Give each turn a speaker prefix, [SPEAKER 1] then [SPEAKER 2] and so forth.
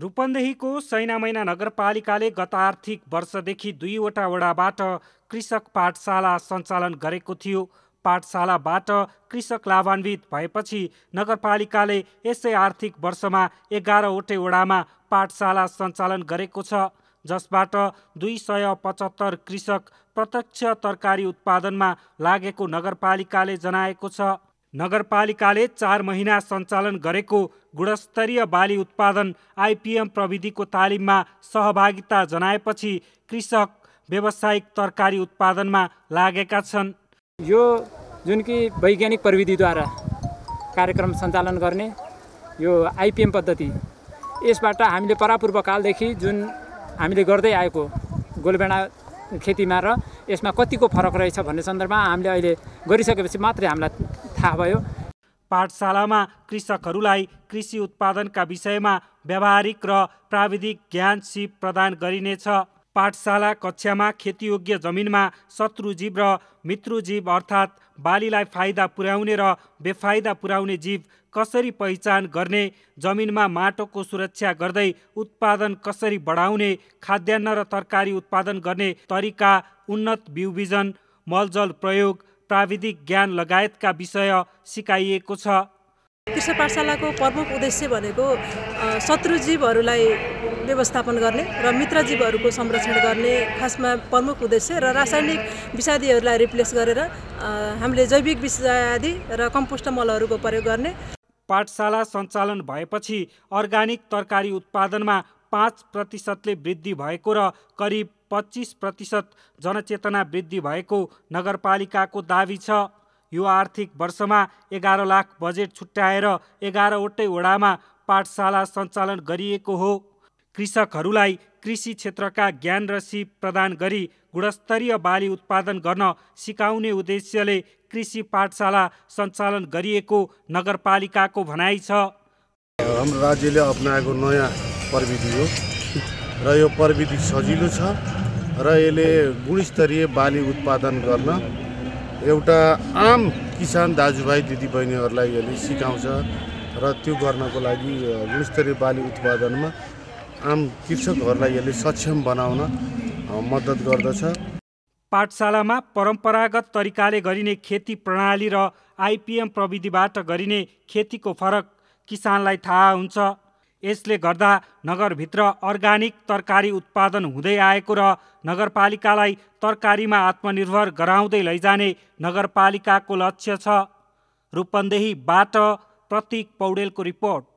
[SPEAKER 1] रूपन्देहीको सैना मैना नगरपालिकाले गत आर्थिक वर्षदेखि दुईवटा वडाबाट कृषक पाठशाला सञ्चालन गरेको थियो पाठशालाबाट कृषक लाभान्वित भएपछि नगरपालिकाले यसै आर्थिक वर्षमा एघारवटै वडामा पाठशाला सञ्चालन गरेको छ जसबाट दुई सय पचहत्तर कृषक प्रत्यक्ष तरकारी उत्पादनमा लागेको नगरपालिकाले जनाएको छ नगरपालिकाले चार महिना सञ्चालन गरेको गुणस्तरीय बाली उत्पादन आइपिएम प्रविधिको तालिममा सहभागिता जनाएपछि कृषक व्यावसायिक तरकारी उत्पादनमा लागेका छन् यो जुन कि
[SPEAKER 2] वैज्ञानिक प्रविधिद्वारा कार्यक्रम सञ्चालन गर्ने यो आइपिएम पद्धति यसबाट हामीले परापूर्वकालदेखि जुन हामीले गर्दै आएको गोलबेडा खेतीमा र यसमा कतिको फरक रहेछ भन्ने सन्दर्भमा हामीले अहिले गरिसकेपछि मात्रै
[SPEAKER 1] हामीलाई थाहा भयो पाठशालामा कृषकहरूलाई कृषि उत्पादनका विषयमा व्यावहारिक र प्राविधिक ज्ञान सिप प्रदान गरिनेछ पाठशाला कक्षामा खेतीयोग्य जमिनमा शत्रुजीव र मित्रुजीव अर्थात् बालीलाई फाइदा पुर्याउने र बेफाइदा पुर्याउने जीव कसरी पहिचान गर्ने जमिनमा माटोको सुरक्षा गर्दै उत्पादन कसरी बढाउने खाद्यान्न र तरकारी उत्पादन गर्ने तरिका उन्नत बिउबिजन मलजल प्रयोग प्राविधिक ज्ञान लगायतका विषय सिकाइएको छ
[SPEAKER 3] कृषि पाठशालाको प्रमुख उद्देश्य भनेको शत्रु जीवहरूलाई व्यवस्थापन गर्ने र मित्र जीवहरूको संरक्षण गर्ने खासमा प्रमुख उद्देश्य र रासायनिक विषादीहरूलाई रिप्लेस गरेर हामीले जैविक विषादी र कम्पोस्ट मलहरूको प्रयोग गर्ने
[SPEAKER 1] पाठशाला सञ्चालन भएपछि अर्ग्यानिक तरकारी उत्पादनमा पाँच प्रतिशतले वृद्धि भएको र करिब पच्चिस प्रतिशत जनचेतना वृद्धि भएको नगरपालिकाको दावी छ यो आर्थिक वर्षमा एघार लाख बजेट छुट्याएर एघारवटै वडामा पाठशाला सञ्चालन गरिएको हो कृषकहरूलाई कृषि क्षेत्रका ज्ञान र सिप प्रदान गरी गुणस्तरीय बाली उत्पादन गर्न सिकाउने उद्देश्यले कृषि पाठशाला सञ्चालन गरिएको नगरपालिकाको भनाइ छ
[SPEAKER 4] हाम्रो राज्यले अप्नाएको नयाँ प्रविधि हो र यो प्रविधि सजिलो छ र यसले गुणस्तरीय बाली उत्पादन गर्न एउटा आम किसान दाजुभाइ दिदीबहिनीहरूलाई यसले सिकाउँछ र त्यो गर्नको लागि गुणस्तरीय बाली उत्पादनमा आम कृषकहरूलाई यसले सक्षम बनाउन मद्दत गर्दछ
[SPEAKER 1] पाठशालामा परम्परागत तरिकाले गरिने खेती प्रणाली र आइपिएम प्रविधिबाट गरिने खेतीको फरक किसानलाई थाहा हुन्छ यसले गर्दा नगरभित्र अर्ग्यानिक तरकारी उत्पादन हुँदै आएको र नगरपालिकालाई तरकारीमा आत्मनिर्भर गराउँदै लैजाने नगरपालिकाको लक्ष्य छ रूपन्देहीबाट प्रतीक पौडेलको रिपोर्ट